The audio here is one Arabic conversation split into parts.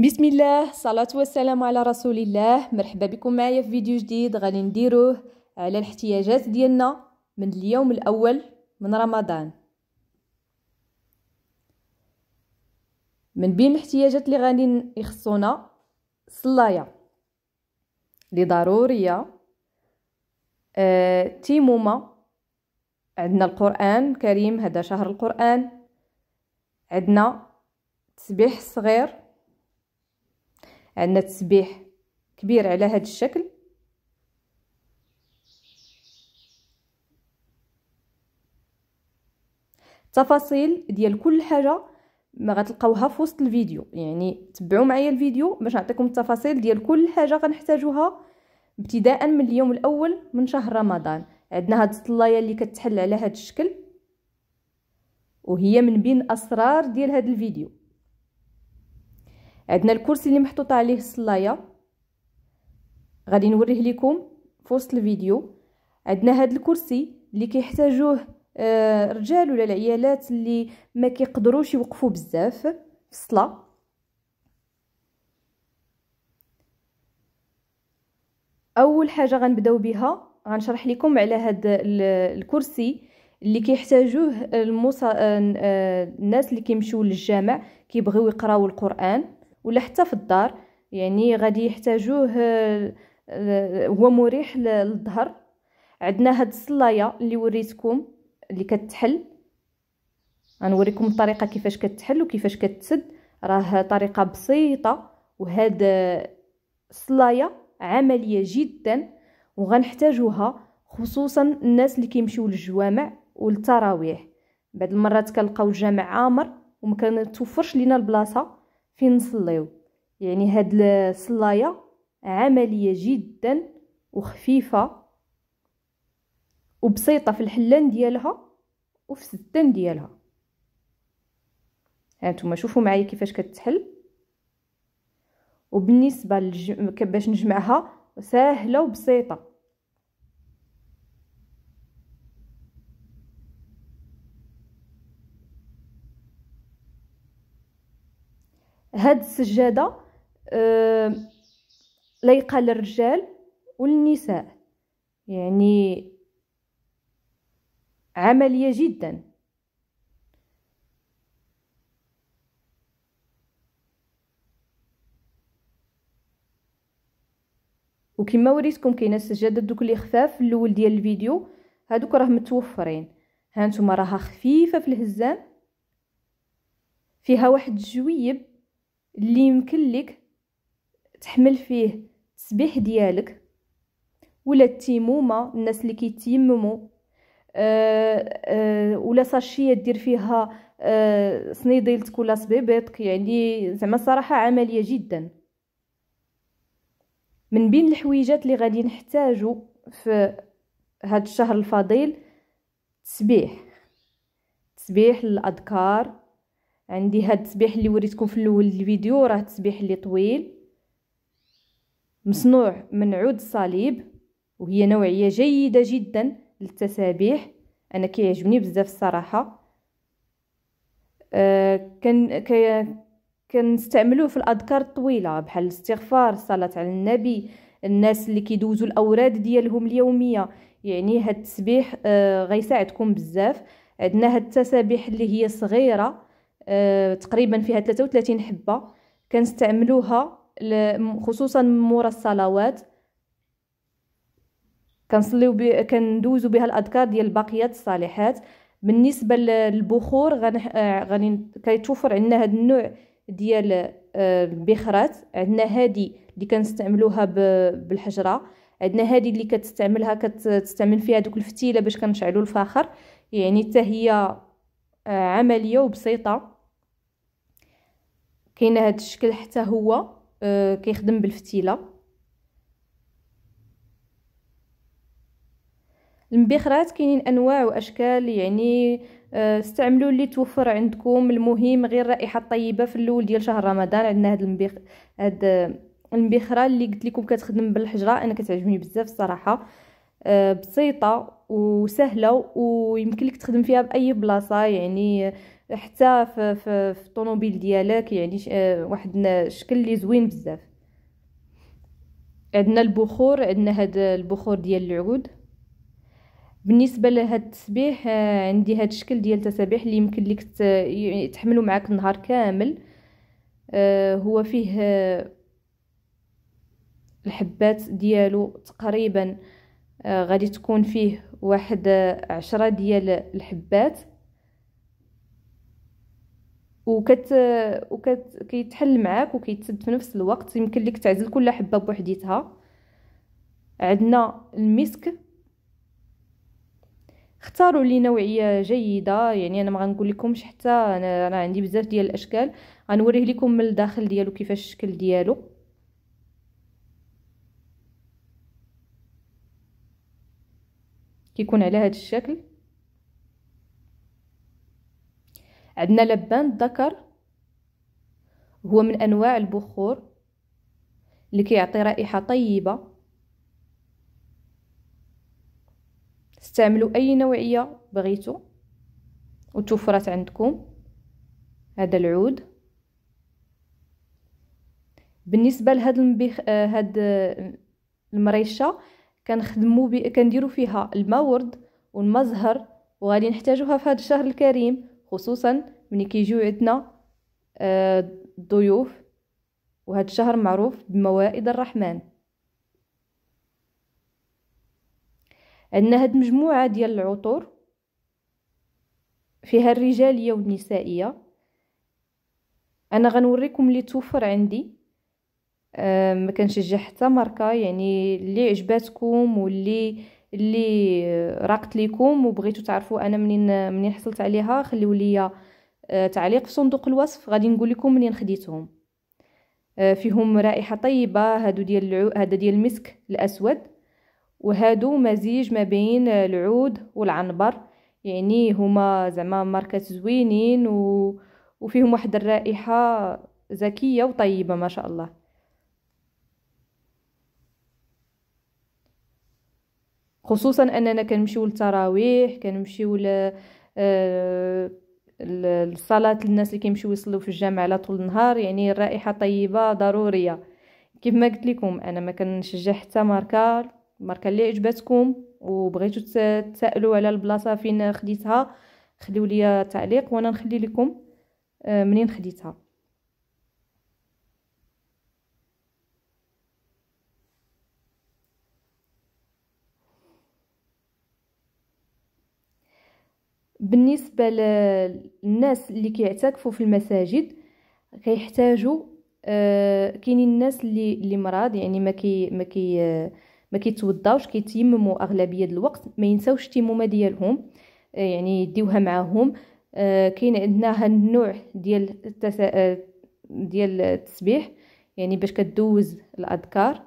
بسم الله الصلاة والسلام على رسول الله مرحبا بكم معايا في فيديو جديد غادي نديروه على الاحتياجات ديالنا من اليوم الأول من رمضان من بين الاحتياجات اللي غادي يخصونا صلاية اللي ضرورية آه، تيمومة عندنا القرآن الكريم هذا شهر القرآن عندنا تسبيح صغير عندنا تسبيح كبير على هذا الشكل تفاصيل ديال كل حاجه ما غتلقاوها في وسط الفيديو يعني تبعوا معايا الفيديو باش نعطيكم التفاصيل ديال كل حاجه غنحتاجوها ابتداء من اليوم الاول من شهر رمضان عندنا هاد الطلايه اللي كتحل على هاد الشكل وهي من بين اسرار ديال هاد الفيديو عندنا الكرسي اللي محطوط عليه الصلايه غادي نوريه لكم في وسط الفيديو عندنا هذا الكرسي اللي كيحتاجوه آه، الرجال ولا العيالات اللي ما كيقدروش يوقفوا بزاف في الصلاه اول حاجه غنبداو بها غنشرح لكم على هذا الكرسي اللي كيحتاجوه المص... آه، آه، الناس اللي كيمشيو للجامع كيبغيو يقراو القران ولا حتى في الدار يعني غادي يحتاجوه آه، آه، هو مريح للظهر عندنا هاد الصلايه اللي وريتكم اللي كتحل غنوريكم الطريقه كيفاش كتحل وكيفاش كتسد راه طريقه بسيطه وهاد آه، الصلايه عمليه جدا وغنحتاجوها خصوصا الناس اللي كيمشيو للجوامع والتراويح بعض المرات كنلقاو الجامع عامر وما كنتوفرش لينا البلاصه فين نصليو يعني هاد الصلايه عمليه جدا وخفيفه وبسيطه في الحلان ديالها وفي السدان ديالها هانتوما شوفوا معايا كيفاش كتحل وبالنسبه للج... باش نجمعها سهله وبسيطه هاد السجاده أه لايقه للرجال والنساء يعني عمليه جدا وكما وريتكم كاينه السجاده دوك اللي خفاف الاول ديال الفيديو هادوك راه متوفرين ها راها خفيفه في الهزام فيها واحد جويب اللي يمكن لك تحمل فيه التسبيح ديالك ولا التيمومه الناس اللي كيتيمموا آه، آه، ولا ساشيه دير فيها أه صنيديلتك ولا صبيبيطك يعني زعما صراحه عمليه جدا من بين الحويجات اللي غادي نحتاجو في هاد الشهر الفضيل تسبيح تسبيح للأذكار عندي هاد التسبيح اللي وريتكم في الاول الفيديو راه تسبيح اللي طويل مصنوع من عود الصليب وهي نوعيه جيده جدا للتسابيح انا كيعجبني بزاف الصراحه أه كان كي كنستعملوه في الاذكار الطويله بحال الاستغفار الصلاه على النبي الناس اللي كيدوزوا الاوراد ديالهم اليوميه يعني هاد التسبيح أه غيساعدكم بزاف عندنا هاد التسابيح اللي هي صغيره آه، تقريبا فيها 33 حبه كنستعملوها خصوصا مورا الصلوات كنصليو بي... كندوزو بها الاذكار ديال الباقيات الصالحات بالنسبه للبخور غنح... آه، غادي كيتوفر عندنا هذا النوع ديال آه، البخرات عندنا هذه اللي كنستعملوها ب... بالحجره عندنا هذه اللي كتستعملها كتستعمل فيها دوك الفتيله باش كنشعلوا الفاخر يعني حتى هي آه، عمليه وبسيطه كاين هاد الشكل حتى هو آه، كيخدم بالفتيله المبخرات كاينين انواع واشكال يعني آه، استعملوا اللي توفر عندكم المهم غير رائحه طيبه في الاول ديال شهر رمضان عندنا هاد المبخ هاد المبخره اللي قلت لكم كتخدم بالحجره انا كتعجبني بزاف الصراحه بسيطه وسهله ويمكن لك تخدم فيها باي بلاصه يعني حتى في, في, في الطوموبيل ديالك يعني آه، واحد الشكل اللي زوين بزاف عندنا البخور عندنا هاد البخور ديال العود بالنسبه لهاد التسبيح آه، عندي هاد الشكل ديال التسابيح اللي يمكن لك تحملو معاك النهار كامل آه، هو فيه الحبات ديالو تقريبا آه، غادي تكون فيه واحد آه، عشرة ديال الحبات وكت آه، وكت كيتحل معاك وكيتسد في نفس الوقت يمكن لك تعزل كل حبه بوحديتها عندنا المسك اختاروا لي نوعيه جيده يعني انا ما غنقول لكمش حتى انا عندي بزاف ديال الاشكال غنوريه لكم من الداخل ديالو كيفاش الشكل ديالو كيكون على هذا الشكل عندنا لبان الذكر هو من انواع البخور اللي كيعطي رائحه طيبه استعملوا اي نوعيه بغيتو وتوفرت عندكم هذا العود بالنسبه لهاد المبيخ آه، هاد آه، المريشه كنخدمو بي... كنديرو فيها الماء ورد والماء زهر وغادي نحتاجوها في هذا الشهر الكريم خصوصا ملي كيجيو عندنا الضيوف آه، وهذا الشهر معروف بموائد الرحمن عندنا هاد مجموعه ديال العطور فيها الرجاليه والنسائيه انا غنوريكم اللي توفر عندي آه، ما كنشجع حتى ماركه يعني اللي عجباتكم واللي اللي راقت ليكم وبغيتو تعرفوا انا منين منين حصلت عليها خليو لي آه، تعليق في صندوق الوصف غادي نقول لكم منين خديتهم آه، فيهم رائحه طيبه هادو ديال العو... هذا ديال المسك الاسود وهادو مزيج ما بين العود والعنبر يعني هما زعما ماركات زوينين و... وفيهم واحد الرائحه زكيه وطيبه ما شاء الله خصوصا اننا كنمشيو للتراويح كنمشيو ل الصلاه آه، الناس اللي كيمشيو يصلوا في الجامع على طول النهار يعني الرائحه طيبه ضروريه كيف ما قلت لكم انا ما كنشجع حتى ماركه الماركه اللي عجبتكم وبغيتو تسالوا على البلاصه فين خديتها خليو لي تعليق وانا نخلي لكم آه، منين خديتها بالنسبه للناس اللي كيعتكفوا في المساجد كيحتاجوا آه كاينين الناس اللي اللي مرض يعني ما كي ما كي ما كيتوضاوش كيتيمموا اغلبيه الوقت ما ينساوش التيمومه ديالهم آه، يعني يديوها معاهم آه كاين عندنا هاد النوع ديال التس... آه، ديال التسبيح يعني باش كدوز الاذكار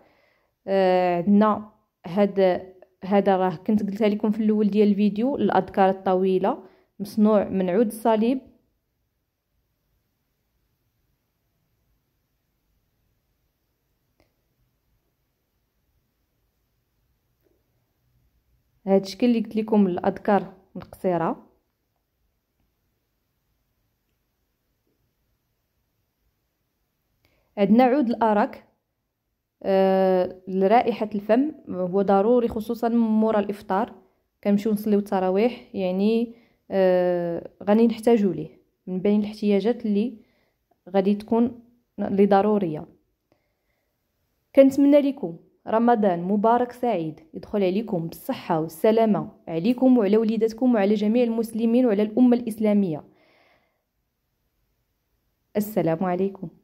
آه، عندنا هاد هذا راه كنت قلت لكم في الاول ديال الفيديو الاذكار الطويله مصنوع من عود الصليب هذا الشكل اللي قلت لكم الاذكار القصيره عندنا عود الارك آه، لرائحه الفم هو ضروري خصوصا مورا الافطار كنمشيو نصليو التراويح يعني آه، غادي نحتاجو ليه من بين الاحتياجات اللي غادي تكون اللي ضروريه كنتمنى لكم رمضان مبارك سعيد يدخل عليكم بالصحة والسلامة عليكم وعلى وليداتكم وعلى جميع المسلمين وعلى الأمة الإسلامية السلام عليكم